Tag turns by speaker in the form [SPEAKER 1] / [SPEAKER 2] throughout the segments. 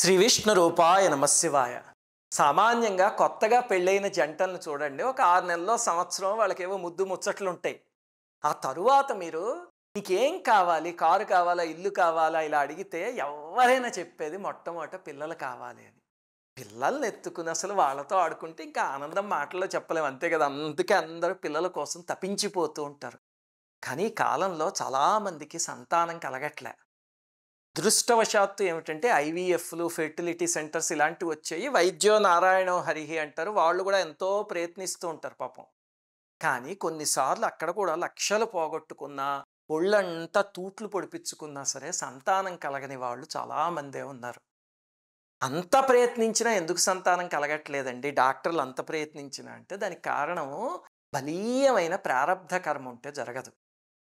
[SPEAKER 1] శ్రీ విష్ణు రూపాయ నమశివాయ సామాన్యంగా కొత్తగా పెళ్ళైన జంటలను చూడండి ఒక ఆరు నెలల్లో సంవత్సరం వాళ్ళకేవో ముద్దు ముచ్చట్లు ఉంటాయి ఆ తరువాత మీరు నీకేం కావాలి కారు కావాలా ఇల్లు కావాలా ఇలా అడిగితే ఎవరైనా చెప్పేది మొట్టమొదట పిల్లలు కావాలి అని పిల్లల్ని ఎత్తుకుని అసలు వాళ్ళతో ఆడుకుంటే ఇంకా ఆనందం మాటల్లో చెప్పలేము అంతే కదా అందుకే అందరూ పిల్లల కోసం తప్పించిపోతూ ఉంటారు కానీ కాలంలో చాలామందికి సంతానం కలగట్లే దృష్టవశాత్తు ఏమిటంటే ఐవీఎఫ్లు ఫెర్టిలిటీ సెంటర్స్ ఇలాంటివి వచ్చాయి వైద్యో నారాయణం హరిహి అంటారు వాళ్ళు కూడా ఎంతో ప్రయత్నిస్తూ ఉంటారు పాపం కానీ కొన్నిసార్లు అక్కడ కూడా లక్షలు పోగొట్టుకున్నా ఒళ్ళంతా తూట్లు పొడిపించుకున్నా సరే సంతానం కలగని వాళ్ళు చాలామందే ఉన్నారు అంత ప్రయత్నించినా ఎందుకు సంతానం కలగట్లేదండి డాక్టర్లు అంత ప్రయత్నించినా అంటే దానికి కారణం బలీయమైన ప్రారంధ కర్మ ఉంటే జరగదు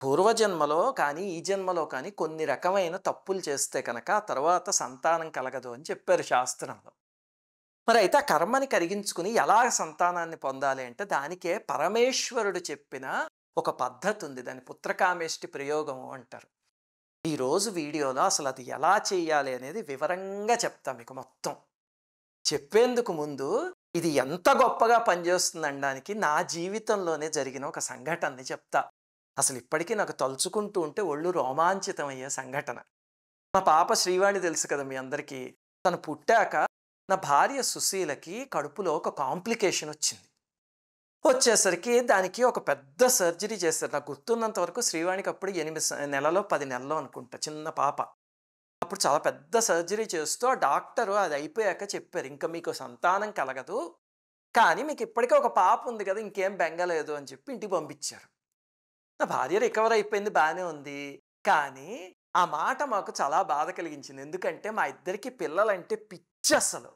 [SPEAKER 1] పూర్వజన్మలో కానీ ఈ జన్మలో కానీ కొన్ని రకమైన తప్పులు చేస్తే కనుక ఆ తర్వాత సంతానం కలగదు అని చెప్పారు శాస్త్రంలో మరి అయితే ఆ కర్మని కరిగించుకుని ఎలా సంతానాన్ని పొందాలి అంటే దానికే పరమేశ్వరుడు చెప్పిన ఒక పద్ధతి ఉంది దాని పుత్రకామేష్టి ప్రయోగము అంటారు ఈరోజు వీడియోలో అసలు అది ఎలా చేయాలి అనేది వివరంగా చెప్తా మీకు మొత్తం చెప్పేందుకు ముందు ఇది ఎంత గొప్పగా పనిచేస్తుందనడానికి నా జీవితంలోనే జరిగిన ఒక సంఘటనని చెప్తా అసలు ఇప్పటికీ నాకు తలుచుకుంటూ ఉంటే ఒళ్ళు రోమాంచితమయ్యే సంఘటన మా పాప శ్రీవాణి తెలుసు కదా మీ అందరికీ తను పుట్టాక నా భార్య సుశీలకి కడుపులో ఒక కాంప్లికేషన్ వచ్చింది వచ్చేసరికి దానికి ఒక పెద్ద సర్జరీ చేశారు నాకు గుర్తున్నంత వరకు శ్రీవాణికి అప్పుడు ఎనిమిది నెలలో పది నెలలో అనుకుంటా చిన్న పాప అప్పుడు చాలా పెద్ద సర్జరీ చేస్తూ ఆ డాక్టరు అది అయిపోయాక చెప్పారు ఇంకా మీకు సంతానం కలగదు కానీ మీకు ఇప్పటికే ఒక పాప ఉంది కదా ఇంకేం బెంగలేదు అని చెప్పి ఇంటికి పంపించారు నా భార్య రికవర్ అయిపోయింది బాగానే ఉంది కానీ ఆ మాట మాకు చాలా బాధ కలిగించింది ఎందుకంటే మా ఇద్దరికి పిల్లలంటే పిచ్చి అసలు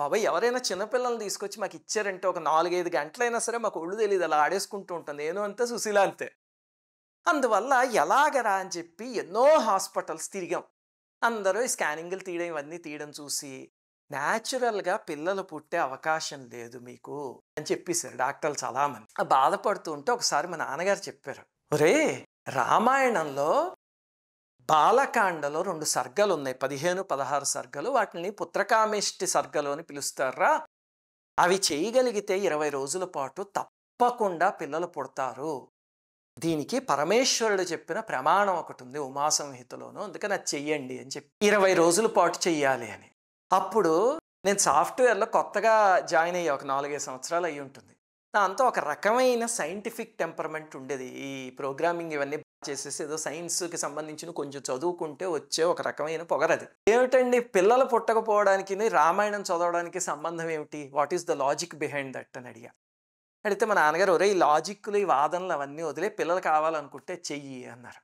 [SPEAKER 1] బాబాయ్ ఎవరైనా చిన్నపిల్లల్ని తీసుకొచ్చి మాకు ఇచ్చారంటే ఒక నాలుగైదు గంటలైనా సరే మాకు ఒళ్ళు తెలియదు అలా ఆడేసుకుంటూ ఉంటుంది నేను అంతా సుశీల అంతే అందువల్ల ఎలాగరా అని చెప్పి ఎన్నో హాస్పిటల్స్ తిరిగాం అందరూ స్కానింగ్లు తీయడం ఇవన్నీ తీయడం చూసి న్యాచురల్గా పిల్లలు పుట్టే అవకాశం లేదు మీకు అని చెప్పేశారు డాక్టర్లు చాలామంది బాధపడుతూ ఉంటే ఒకసారి మా నాన్నగారు చెప్పారు రే రామాయణంలో బాలకాండలో రెండు సర్గలు ఉన్నాయి పదిహేను పదహారు సర్గలు వాటిని పుత్రకామిష్టి సర్గలు అని పిలుస్తారా అవి చేయగలిగితే ఇరవై రోజుల పాటు తప్పకుండా పిల్లలు పుడతారు దీనికి పరమేశ్వరుడు చెప్పిన ప్రమాణం ఒకటి ఉంది ఉమా సంహితలోను అందుకని అది చెయ్యండి అని చెప్పి ఇరవై రోజుల పాటు చెయ్యాలి అని అప్పుడు నేను సాఫ్ట్వేర్లో కొత్తగా జాయిన్ అయ్యే ఒక నాలుగైదు సంవత్సరాలు అయ్యి ఉంటుంది దాంతో ఒక రకమైన సైంటిఫిక్ టెంపర్మెంట్ ఉండేది ఈ ప్రోగ్రామింగ్ ఇవన్నీ చేసేసి ఏదో సైన్స్కి సంబంధించిన కొంచెం చదువుకుంటే వచ్చే ఒక రకమైన పొగరది ఏమిటండి పిల్లలు పుట్టకపోవడానికి రామాయణం చదవడానికి సంబంధం ఏమిటి what is the logic behind that అని అడిగా అడిగితే మా నాన్నగారు ఒరే ఈ లాజిక్లు ఈ వాదనలు అవన్నీ వదిలే పిల్లలు కావాలనుకుంటే చెయ్యి అన్నారు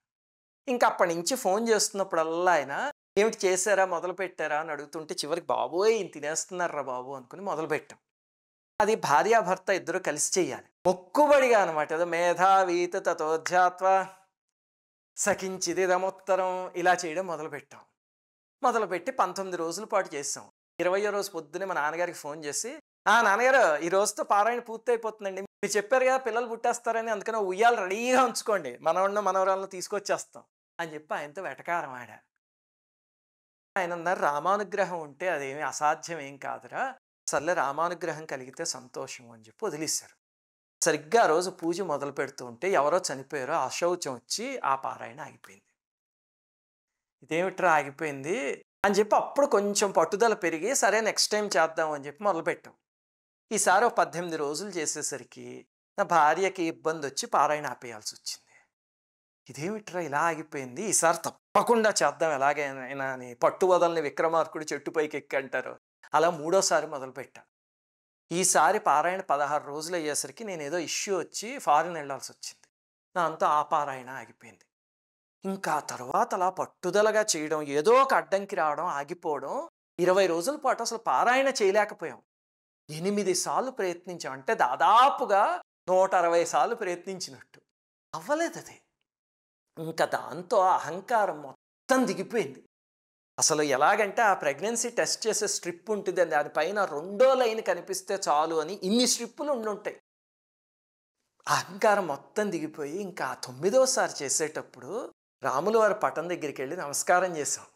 [SPEAKER 1] ఇంకా అప్పటి నుంచి ఫోన్ చేస్తున్నప్పుడల్లా ఆయన ఏమిటి చేశారా మొదలు పెట్టారా అని అడుగుతుంటే చివరికి బాబోయ్ తినేస్తున్నారా బాబు అనుకుని మొదలుపెట్టాం అది భార్యాభర్త ఇద్దరు కలిసి చేయాలి మొక్కుబడిగా అనమాట ఏదో మేధావీత తథోధ్యాత్వ సకించిదిదముత్తరం ఇలా చేయడం మొదలుపెట్టాం మొదలుపెట్టి పంతొమ్మిది రోజుల పాటు చేస్తాం ఇరవై రోజు పొద్దునే మా నాన్నగారికి ఫోన్ చేసి ఆ నాన్నగారు ఈ రోజుతో పారాయణ అయిపోతుందండి మీరు చెప్పారు కదా పిల్లలు పుట్టేస్తారని అందుకని ఉయ్యాలు రెడీగా ఉంచుకోండి మనవడిని మనవరాలను తీసుకొచ్చేస్తాం అని చెప్పి ఆయనతో వెటకారం ఆడ ఆయన అన్నారు రామానుగ్రహం ఉంటే అదేమి అసాధ్యం ఏం కాదురా సర్లే రామానుగ్రహం కలిగితే సంతోషం అని చెప్పి వదిలేశారు సరిగ్గా రోజు పూజ మొదలు పెడుతూ ఉంటే ఎవరో చనిపోయారో అశౌచం వచ్చి ఆ పారాయణ ఆగిపోయింది ఇదేమిట్రా ఆగిపోయింది అని చెప్పి అప్పుడు కొంచెం పట్టుదల పెరిగి సరే నెక్స్ట్ టైం చేద్దాం అని చెప్పి మొదలుపెట్టాం ఈసారి ఒక పద్దెనిమిది రోజులు చేసేసరికి నా భార్యకి ఇబ్బంది వచ్చి పారాయణ ఆపేయాల్సి వచ్చింది ఇదేమిట్రా ఇలా ఆగిపోయింది ఈసారి తప్పకుండా చేద్దాం ఎలాగైనా అని పట్టు వదలని విక్రమార్కుడు చెట్టు పైకి ఎక్కి అంటారు అలా మూడోసారి మొదలుపెట్టా ఈసారి పారాయణ పదహారు రోజులు అయ్యేసరికి నేను ఏదో ఇష్యూ వచ్చి ఫారిన్ వెళ్ళాల్సి వచ్చింది దాంతో ఆ పారాయణ ఆగిపోయింది ఇంకా తర్వాత అలా పట్టుదలగా చేయడం ఏదో ఒక అడ్డంకి రావడం ఆగిపోవడం ఇరవై రోజుల పాటు అసలు పారాయణ చేయలేకపోయాం ఎనిమిది సార్లు ప్రయత్నించాం అంటే దాదాపుగా నూట అరవై సార్లు ప్రయత్నించినట్టు అవ్వలేదు అది ఇంకా దాంతో అహంకారం మొత్తం దిగిపోయింది అసలు ఎలాగంటే ఆ ప్రెగ్నెన్సీ టెస్ట్ చేసే స్ట్రిప్ ఉంటుంది అండి దానిపైన రెండో లైన్ కనిపిస్తే చాలు అని ఇన్ని స్ట్రిప్పులు ఉండుంటాయి అహంకారం మొత్తం దిగిపోయి ఇంకా తొమ్మిదోసారి చేసేటప్పుడు రాములు వారి పటం దగ్గరికి వెళ్ళి నమస్కారం చేశాం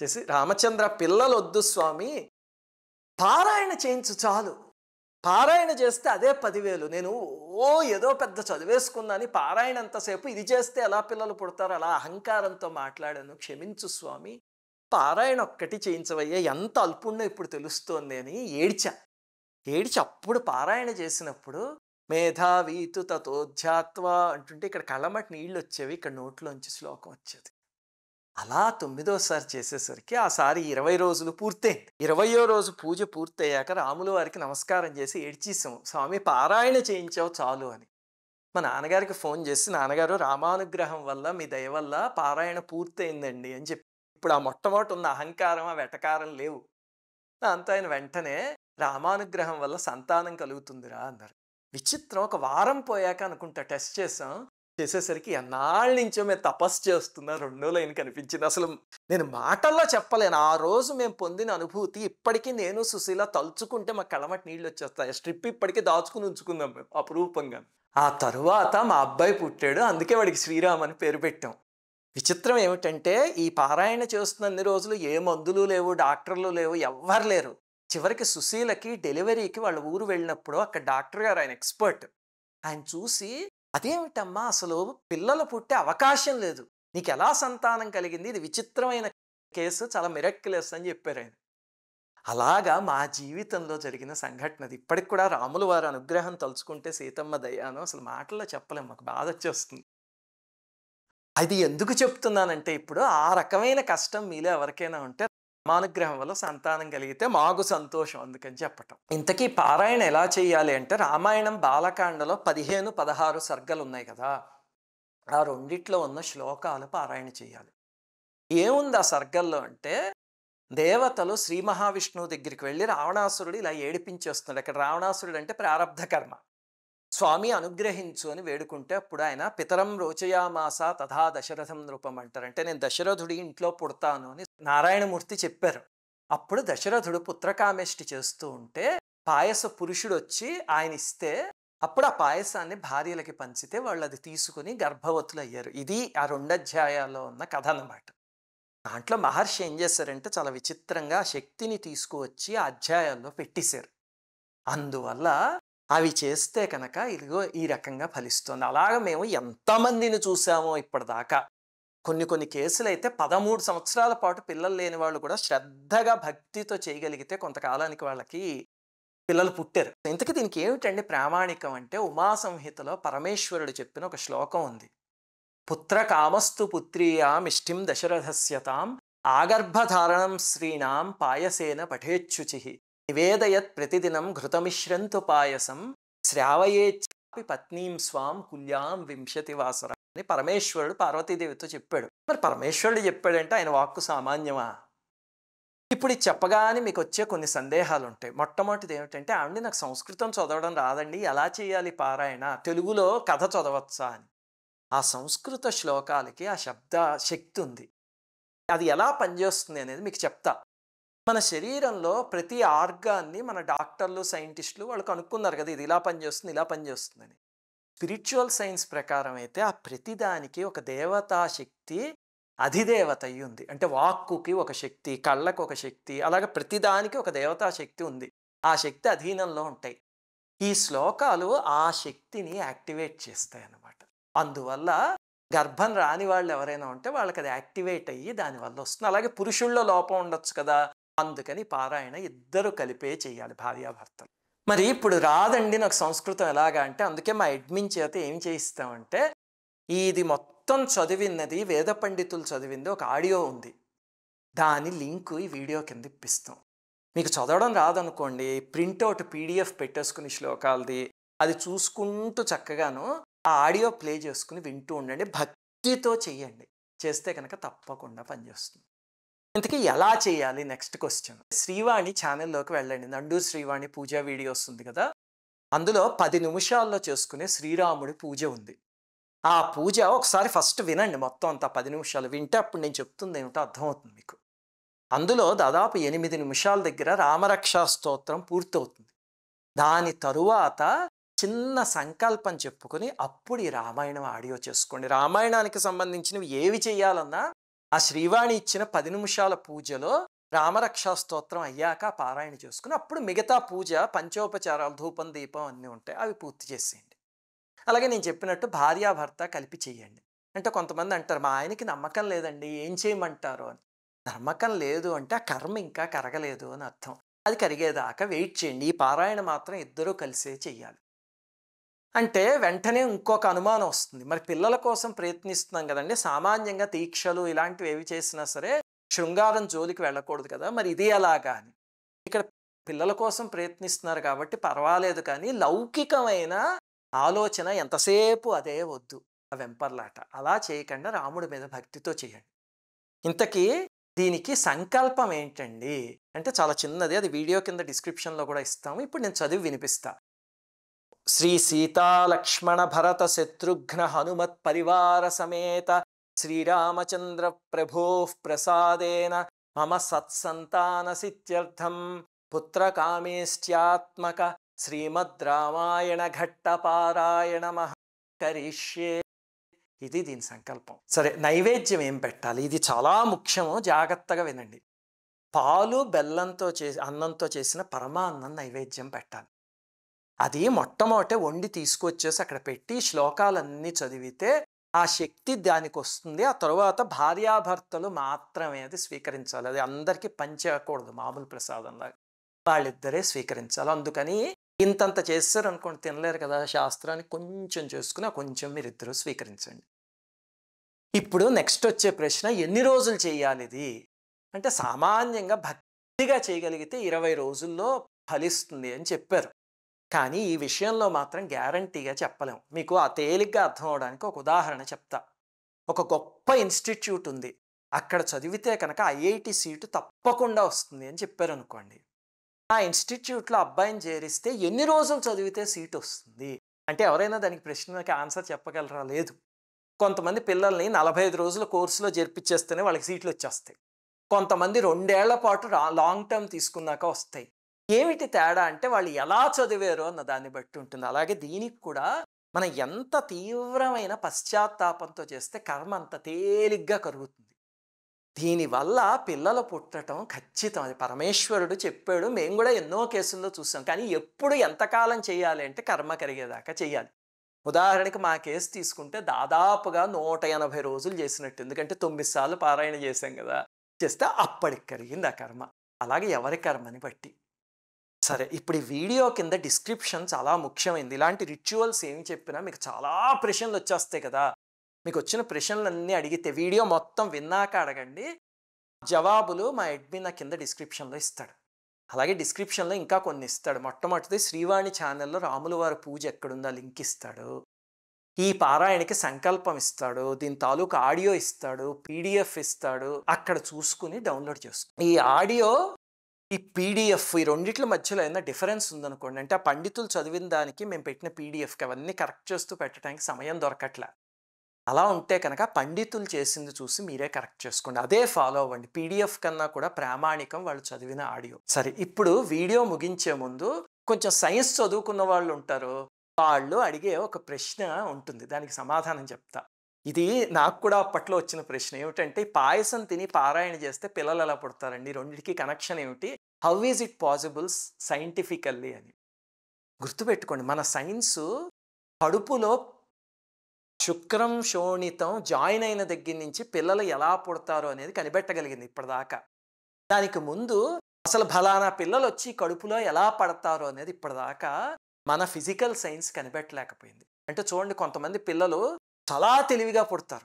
[SPEAKER 1] చేసి రామచంద్ర పిల్లలు వద్దు స్వామి పారాయణ చేయించు చాలు పారాయణ చేస్తే అదే పదివేలు నేను ఓ ఏదో పెద్ద చదివేసుకున్నాను పారాయణ అంతసేపు ఇది చేస్తే ఎలా పిల్లలు పుడతారో అలా అహంకారంతో మాట్లాడాను క్షమించు స్వామి పారాయణ ఒక్కటి చేయించవయ్యా ఎంత అల్పుణ్ణో ఇప్పుడు తెలుస్తోంది అని ఏడ్చా ఏడ్చి అప్పుడు పారాయణ చేసినప్పుడు మేధావీతు తతోధ్యాత్వ అంటుంటే ఇక్కడ కళ్ళమటి నీళ్ళు వచ్చేవి ఇక్కడ నోట్లోంచి శ్లోకం వచ్చేది అలా తొమ్మిదోసారి చేసేసరికి ఆ సారి ఇరవై రోజులు పూర్తయింది ఇరవయో రోజు పూజ పూర్తయ్యాక రాముల వారికి నమస్కారం చేసి ఏడ్చేసాము స్వామి పారాయణ చేయించావు చాలు అని మా నాన్నగారికి ఫోన్ చేసి నాన్నగారు రామానుగ్రహం వల్ల మీ దయ వల్ల పారాయణ పూర్తయిందండి అని చెప్పి ఇప్పుడు ఆ మొట్టమొదటి ఉన్న అహంకారం ఆ వెటకారం లేవు అంత ఆయన వెంటనే రామానుగ్రహం వల్ల సంతానం కలుగుతుందిరా అన్నారు విచిత్రం ఒక వారం పోయాక అనుకుంటా టెస్ట్ చేసాం చేసేసరికి ఎన్నాళ్ళ నుంచో మేము తపస్సు చేస్తున్నా రెండో లైన్ కనిపించింది అసలు నేను మాటల్లో చెప్పలేను ఆ రోజు మేము పొందిన అనుభూతి ఇప్పటికీ నేను సుశీల తలుచుకుంటే మా కళ్ళమటి నీళ్ళు వచ్చేస్తాయి స్ట్రిప్ ఇప్పటికీ దాచుకుని ఉంచుకుందాం మేము అపురూపంగా ఆ తరువాత మా అబ్బాయి పుట్టాడు అందుకే వాడికి శ్రీరామ్ అని పేరు పెట్టాం విచిత్రం ఏమిటంటే ఈ పారాయణ చేస్తున్న అన్ని రోజులు ఏ మందులు లేవు డాక్టర్లు లేవు ఎవ్వరు లేరు చివరికి సుశీలకి డెలివరీకి వాళ్ళ ఊరు వెళ్ళినప్పుడు అక్కడ డాక్టర్ గారు ఆయన ఎక్స్పర్ట్ ఆయన చూసి అదేమిటమ్మా అసలు పిల్లలు పుట్టే అవకాశం లేదు నీకు ఎలా సంతానం కలిగింది ఇది విచిత్రమైన కేసు చాలా మిరక్కిలేస్ అని చెప్పారు ఆయన అలాగా మా జీవితంలో జరిగిన సంఘటన ఇప్పటికి కూడా రాములు వారి అనుగ్రహం తలుచుకుంటే సీతమ్మ దయ్యాను అసలు మాటల్లో చెప్పలేము మాకు బాధ వచ్చేస్తుంది అది ఎందుకు చెప్తున్నానంటే ఇప్పుడు ఆ రకమైన కష్టం మీలో ఎవరికైనా ఉంటే రామానుగ్రహం వల్ల సంతానం కలిగితే మాకు సంతోషం అందుకని చెప్పటం ఇంతకీ పారాయణ ఎలా చేయాలి అంటే రామాయణం బాలకాండలో పదిహేను పదహారు సర్గలు ఉన్నాయి కదా ఆ రెండిట్లో ఉన్న శ్లోకాలు పారాయణ చేయాలి ఏముంది ఆ సర్గల్లో అంటే దేవతలు శ్రీ మహావిష్ణువు దగ్గరికి వెళ్ళి రావణాసురుడు ఇలా ఏడిపించేస్తున్నాడు అక్కడ రావణాసురుడు అంటే ప్రారంధ కర్మ స్వామి అనుగ్రహించు అని వేడుకుంటే అప్పుడు ఆయన పితరం రోచయామాస తథా దశరథం నృపం అంటారు అంటే నేను దశరథుడి ఇంట్లో పుడతాను అని నారాయణమూర్తి చెప్పారు అప్పుడు దశరథుడు పుత్రకామేష్టి చేస్తూ ఉంటే పాయస పురుషుడు వచ్చి ఆయన ఇస్తే అప్పుడు ఆ పాయసాన్ని భార్యలకి పంచితే వాళ్ళు అది తీసుకుని గర్భవతులు అయ్యారు ఇది ఆ రెండు ఉన్న కథ అన్నమాట దాంట్లో మహర్షి ఏం చేశారంటే చాలా విచిత్రంగా శక్తిని తీసుకువచ్చి ఆ అధ్యాయాల్లో పెట్టేశారు అందువల్ల అవి చేస్తే కనుక ఇదిగో ఈ రకంగా ఫలిస్తుంది అలాగ మేము ఎంతమందిని చూసామో ఇప్పటిదాకా కొన్ని కొన్ని కేసులు అయితే పదమూడు సంవత్సరాల పాటు పిల్లలు లేని వాళ్ళు కూడా శ్రద్ధగా భక్తితో చేయగలిగితే కొంతకాలానికి వాళ్ళకి పిల్లలు పుట్టారు ఇంతకీ దీనికి ఏమిటండి ప్రామాణికం అంటే ఉమా సంహితలో పరమేశ్వరుడు చెప్పిన ఒక శ్లోకం ఉంది పుత్ర కామస్తు పుత్రియా ఇష్టిం దశరథస్యతాం ఆగర్భధారణం శ్రీణాం పాయసేన పఠేచ్చుచిహి నివేదయత్ ప్రతిదినం ఘృతమిశ్రంతు పాయసం శ్రావయేచ్చాపి పత్నీం స్వాం కుల్యాం వింశతి వాసర అని పరమేశ్వరుడు పార్వతీదేవితో చెప్పాడు మరి పరమేశ్వరుడు చెప్పాడంటే ఆయన వాక్కు సామాన్యమా ఇప్పుడు ఇది చెప్పగానే మీకు వచ్చే కొన్ని సందేహాలు ఉంటాయి మొట్టమొదటిది ఏమిటంటే ఆవిడ నాకు సంస్కృతం చదవడం రాదండి ఎలా చేయాలి పారాయణ తెలుగులో కథ చదవచ్చా అని ఆ సంస్కృత శ్లోకాలకి ఆ శబ్ద శక్తి ఉంది అది ఎలా పనిచేస్తుంది అనేది మీకు చెప్తా మన శరీరంలో ప్రతి ఆర్గాన్ని మన డాక్టర్లు సైంటిస్టులు వాళ్ళు కనుక్కున్నారు కదా ఇది ఇలా పనిచేస్తుంది ఇలా పనిచేస్తుందని స్పిరిచువల్ సైన్స్ ప్రకారం అయితే ఆ ప్రతిదానికి ఒక దేవతా శక్తి అధిదేవత అయి ఉంది అంటే వాక్కుకి ఒక శక్తి కళ్ళకు ఒక శక్తి అలాగే ప్రతిదానికి ఒక దేవతా శక్తి ఉంది ఆ శక్తి అధీనంలో ఉంటాయి ఈ శ్లోకాలు ఆ శక్తిని యాక్టివేట్ చేస్తాయి అన్నమాట అందువల్ల గర్భం రాని వాళ్ళు ఎవరైనా ఉంటే వాళ్ళకి అది యాక్టివేట్ అయ్యి దానివల్ల వస్తుంది అలాగే పురుషుల్లో లోపం ఉండొచ్చు కదా అందుకని పారాయణ ఇద్దరు కలిపే చేయాలి భార్యాభర్తలు మరి ఇప్పుడు రాదండి నాకు సంస్కృతం ఎలాగా అంటే అందుకే మా అడ్మిన్ చేత ఏం చేయిస్తామంటే ఇది మొత్తం చదివినది వేద పండితులు చదివింది ఒక ఆడియో ఉంది దాని లింక్ ఈ వీడియో కింద ఇప్పిస్తాం మీకు చదవడం రాదనుకోండి ప్రింట్అవుట్ పీడిఎఫ్ పెట్టేసుకుని శ్లోకాలది అది చూసుకుంటూ చక్కగాను ఆ ఆడియో ప్లే చేసుకుని వింటూ ఉండండి భక్తితో చేయండి చేస్తే కనుక తప్పకుండా పనిచేస్తుంది ఇంతకీ ఎలా చేయాలి నెక్స్ట్ క్వశ్చన్ శ్రీవాణి ఛానల్లోకి వెళ్ళండి నండు శ్రీవాణి పూజ వీడియోస్ ఉంది కదా అందులో పది నిమిషాల్లో చేసుకునే శ్రీరాముడి పూజ ఉంది ఆ పూజ ఒకసారి ఫస్ట్ వినండి మొత్తం అంతా పది నిమిషాలు వింటే అప్పుడు నేను చెప్తుంది ఏమిటో అర్థమవుతుంది మీకు అందులో దాదాపు ఎనిమిది నిమిషాల దగ్గర రామరక్షా స్తోత్రం పూర్తవుతుంది దాని తరువాత చిన్న సంకల్పం చెప్పుకొని అప్పుడు ఈ రామాయణం ఆడియో చేసుకోండి రామాయణానికి సంబంధించినవి ఏవి చేయాలన్నా ఆ శ్రీవాణి ఇచ్చిన పది నిమిషాల పూజలో రామరక్షా స్తోత్రం అయ్యాక పారాయణ చేసుకుని అప్పుడు మిగతా పూజ పంచోపచారాలు ధూపం దీపం అన్నీ ఉంటాయి అవి పూర్తి చేసేయండి అలాగే నేను చెప్పినట్టు భార్యాభర్త కలిపి చేయండి అంటే కొంతమంది అంటారు మా ఆయనకి నమ్మకం లేదండి ఏం చేయమంటారు అని నమ్మకం లేదు అంటే ఆ కర్మ ఇంకా కరగలేదు అని అర్థం అది కరిగేదాకా వెయిట్ చేయండి ఈ పారాయణ మాత్రం ఇద్దరూ కలిసే చేయాలి అంటే వెంటనే ఇంకొక అనుమానం వస్తుంది మరి పిల్లల కోసం ప్రయత్నిస్తున్నాం కదండి సామాన్యంగా దీక్షలు ఇలాంటివి ఏవి చేసినా సరే శృంగారం జోలికి వెళ్ళకూడదు కదా మరి ఇది ఎలాగా అని ఇక్కడ పిల్లల కోసం ప్రయత్నిస్తున్నారు కాబట్టి పర్వాలేదు కానీ లౌకికమైన ఆలోచన ఎంతసేపు అదే వద్దు ఆ వెంపర్లాట అలా చేయకుండా రాముడి మీద భక్తితో చేయండి ఇంతకీ దీనికి సంకల్పం ఏంటండి అంటే చాలా చిన్నది అది వీడియో కింద డిస్క్రిప్షన్లో కూడా ఇస్తాము ఇప్పుడు నేను చదివి వినిపిస్తా శ్రీ సీతాలక్ష్మణ భరత శత్రుఘ్న హనుమత్ పరివార సమేత శ్రీరామచంద్ర ప్రభో ప్రసాదేన మమ సత్సంతాన సిత్యర్థం పుత్రకామేష్ట్యాత్మక శ్రీమద్ రామాయణ ఘట్టపారాయణ మహ ఇది దీని సంకల్పం సరే నైవేద్యం ఏం పెట్టాలి ఇది చాలా ముఖ్యము జాగ్రత్తగా వినండి పాలు బెల్లంతో చేసి అన్నంతో చేసిన పరమాన్నం నైవేద్యం పెట్టాలి అది మొట్టమొదట వండి తీసుకొచ్చేసి అక్కడ పెట్టి శ్లోకాలన్నీ చదివితే ఆ శక్తి దానికి వస్తుంది ఆ తర్వాత భార్యాభర్తలు మాత్రమే అది స్వీకరించాలి అది అందరికీ పంచేయకూడదు మామూలు లాగా వాళ్ళిద్దరే స్వీకరించాలి అందుకని ఇంతంత చేస్తారు అనుకోండి తినలేరు కదా శాస్త్రాన్ని కొంచెం చేసుకుని కొంచెం మీరిద్దరూ స్వీకరించండి ఇప్పుడు నెక్స్ట్ వచ్చే ప్రశ్న ఎన్ని రోజులు చేయాలి ఇది అంటే సామాన్యంగా భక్తిగా చేయగలిగితే ఇరవై రోజుల్లో ఫలిస్తుంది అని చెప్పారు కానీ ఈ విషయంలో మాత్రం గ్యారంటీగా చెప్పలేం మీకు ఆ తేలిగ్గా అర్థం అవడానికి ఒక ఉదాహరణ చెప్తా ఒక గొప్ప ఇన్స్టిట్యూట్ ఉంది అక్కడ చదివితే కనుక ఐఐటి సీటు తప్పకుండా వస్తుంది అని చెప్పారు అనుకోండి ఆ ఇన్స్టిట్యూట్లో అబ్బాయిని చేరిస్తే ఎన్ని రోజులు చదివితే సీటు వస్తుంది అంటే ఎవరైనా దానికి ప్రశ్నలకి ఆన్సర్ చెప్పగలరా లేదు కొంతమంది పిల్లల్ని నలభై ఐదు రోజుల కోర్సులో చేర్పించేస్తేనే వాళ్ళకి సీట్లు వచ్చేస్తాయి కొంతమంది రెండేళ్ల పాటు లాంగ్ టర్మ్ తీసుకున్నాక వస్తాయి ఏమిటి తేడా అంటే వాళ్ళు ఎలా చదివారు అన్న దాన్ని బట్టి ఉంటుంది అలాగే దీనికి కూడా మనం ఎంత తీవ్రమైన పశ్చాత్తాపంతో చేస్తే కర్మ అంత తేలిగ్గా కరుగుతుంది దీనివల్ల పిల్లలు పుట్టడం ఖచ్చితం అది పరమేశ్వరుడు చెప్పాడు మేము కూడా ఎన్నో కేసుల్లో చూసాం కానీ ఎప్పుడు ఎంతకాలం చేయాలి అంటే కర్మ కరిగేదాకా చేయాలి ఉదాహరణకి మా కేసు తీసుకుంటే దాదాపుగా నూట ఎనభై రోజులు చేసినట్టు ఎందుకంటే తొమ్మిది సార్లు పారాయణ చేశాం కదా చేస్తే అప్పటికి కరిగింది ఆ కర్మ అలాగే ఎవరి కర్మని బట్టి సరే ఇప్పుడు ఈ వీడియో కింద డిస్క్రిప్షన్ చాలా ముఖ్యమైంది ఇలాంటి రిచువల్స్ ఏమి చెప్పినా మీకు చాలా ప్రశ్నలు వచ్చేస్తాయి కదా మీకు వచ్చిన ప్రశ్నలన్నీ అడిగితే వీడియో మొత్తం విన్నాక అడగండి జవాబులు మా అడ్మిన్ నా కింద డిస్క్రిప్షన్లో ఇస్తాడు అలాగే డిస్క్రిప్షన్లో ఇంకా కొన్ని ఇస్తాడు మొట్టమొదటిది శ్రీవాణి ఛానల్లో రాముల వారి పూజ ఎక్కడుందో లింక్ ఇస్తాడు ఈ పారాయణకి సంకల్పం ఇస్తాడు దీని తాలూకు ఆడియో ఇస్తాడు పీడిఎఫ్ ఇస్తాడు అక్కడ చూసుకుని డౌన్లోడ్ చేసుకో ఈ ఆడియో ఈ పీడిఎఫ్ ఈ రెండిట్ల మధ్యలో ఏదైనా డిఫరెన్స్ ఉందనుకోండి అంటే ఆ పండితులు చదివిన దానికి మేము పెట్టిన పీడిఎఫ్కి అవన్నీ కరెక్ట్ చేస్తూ పెట్టడానికి సమయం దొరకట్లే అలా ఉంటే కనుక పండితులు చేసింది చూసి మీరే కరెక్ట్ చేసుకోండి అదే ఫాలో అవ్వండి పీడిఎఫ్ కన్నా కూడా ప్రామాణికం వాళ్ళు చదివిన ఆడియో సరే ఇప్పుడు వీడియో ముగించే ముందు కొంచెం సైన్స్ చదువుకున్న వాళ్ళు ఉంటారు వాళ్ళు అడిగే ఒక ప్రశ్న ఉంటుంది దానికి సమాధానం చెప్తా ఇది నాకు కూడా అప్పట్లో వచ్చిన ప్రశ్న ఏమిటంటే పాయసం తిని పారాయణ చేస్తే పిల్లలు ఎలా పుడతారండి రెండింటికి కనెక్షన్ ఏమిటి how is it possible scientifically అని గుర్తుపెట్టుకోండి మన సైన్స్ కడుపులో శుక్రం శోణితం జాయిన్ అయిన దగ్గర నుంచి పిల్లలు ఎలా పుడతారు అనేది కనిపెట్టగలిగింది ఇప్పటిదాకా దానికి ముందు అసలు ఫలానా పిల్లలు వచ్చి కడుపులో ఎలా పడతారు అనేది ఇప్పటిదాకా మన ఫిజికల్ సైన్స్ కనిపెట్టలేకపోయింది అంటే చూడండి కొంతమంది పిల్లలు చాలా తెలివిగా పుడతారు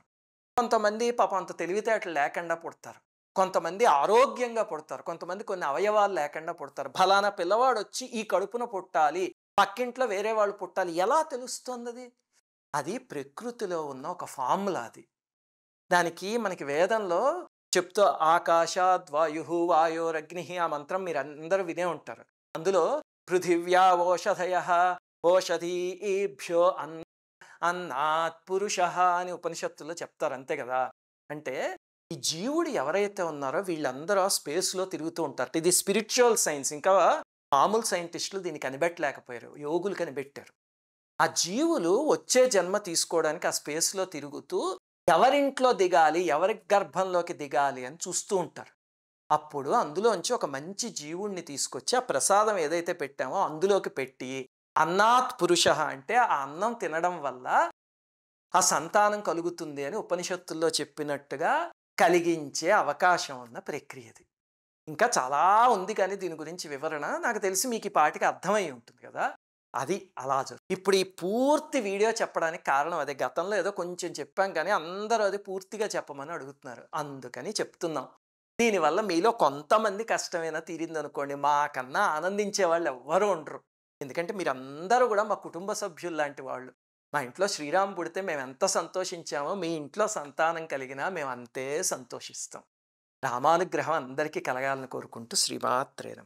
[SPEAKER 1] కొంతమంది పాప అంత తెలివితేటలు లేకుండా పుడతారు కొంతమంది ఆరోగ్యంగా పుడతారు కొంతమంది కొన్ని అవయవాలు లేకుండా పుడతారు ఫలానా పిల్లవాడు వచ్చి ఈ కడుపున పుట్టాలి పక్కింట్లో వేరే వాళ్ళు పుట్టాలి ఎలా తెలుస్తుంది అది అది ప్రకృతిలో ఉన్న ఒక ఫార్ములా అది దానికి మనకి వేదంలో చెప్తూ ఆకాశాద్ వాయు వాయోరగ్ని ఆ మంత్రం మీరు అందరూ వినే ఉంటారు అందులో పృథివ్యా ఓషధయ ఓషధీభ్యో అన్ అన్నాత్ పురుష అని ఉపనిషత్తుల్లో చెప్తారు అంతే కదా అంటే ఈ జీవుడు ఎవరైతే ఉన్నారో వీళ్ళందరూ ఆ స్పేస్లో తిరుగుతూ ఉంటారు ఇది స్పిరిచువల్ సైన్స్ ఇంకా మామూలు సైంటిస్టులు దీన్ని కనిపెట్టలేకపోయారు యోగులు కనిపెట్టారు ఆ జీవులు వచ్చే జన్మ తీసుకోవడానికి ఆ స్పేస్లో తిరుగుతూ ఎవరింట్లో దిగాలి ఎవరి గర్భంలోకి దిగాలి అని చూస్తూ ఉంటారు అప్పుడు అందులోంచి ఒక మంచి జీవుణ్ణి తీసుకొచ్చి ఆ ప్రసాదం ఏదైతే పెట్టామో అందులోకి పెట్టి అన్నాత్ పురుష అంటే ఆ అన్నం తినడం వల్ల ఆ సంతానం కలుగుతుంది అని ఉపనిషత్తుల్లో చెప్పినట్టుగా కలిగించే అవకాశం ఉన్న ప్రక్రియది ఇంకా చాలా ఉంది కానీ దీని గురించి వివరణ నాకు తెలిసి మీకు ఈ పాటికి అర్థమై ఉంటుంది కదా అది అలా జరుగుతుంది ఇప్పుడు ఈ పూర్తి వీడియో చెప్పడానికి కారణం అదే గతంలో ఏదో కొంచెం చెప్పాం కానీ అందరూ అది పూర్తిగా చెప్పమని అడుగుతున్నారు అందుకని చెప్తున్నాం దీనివల్ల మీలో కొంతమంది కష్టమైనా తీరిందనుకోండి మాకన్నా ఆనందించే వాళ్ళు ఎవ్వరూ ఉండరు ఎందుకంటే మీరందరూ కూడా మా కుటుంబ సభ్యులు లాంటి వాళ్ళు మా ఇంట్లో శ్రీరామ్ పుడితే మేము ఎంత సంతోషించామో మీ ఇంట్లో సంతానం కలిగినా మేము అంతే సంతోషిస్తాం రామానుగ్రహం అందరికీ కలగాలని కోరుకుంటూ శ్రీమాత్రేనమ్మ